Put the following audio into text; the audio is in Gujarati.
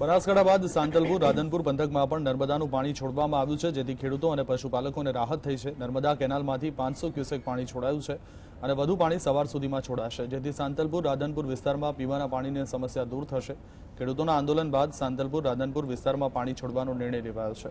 બનાસકાંઠા બાદ સાંતલપુર રાધનપુર પંથકમાં પણ નર્મદાનું પાણી છોડવામાં આવ્યું છે જેથી ખેડૂતો અને પશુપાલકોને રાહત થઈ છે નર્મદા કેનાલમાંથી પાંચસો ક્યુસેક પાણી છોડાયું છે અને વધુ પાણી સવાર સુધીમાં છોડાશે જેથી સાંતલપુર રાધનપુર વિસ્તારમાં પીવાના પાણીની સમસ્યા દૂર થશે ખેડૂતોના આંદોલન બાદ સાંતલપુર રાધનપુર વિસ્તારમાં પાણી છોડવાનો નિર્ણય લેવાયો છે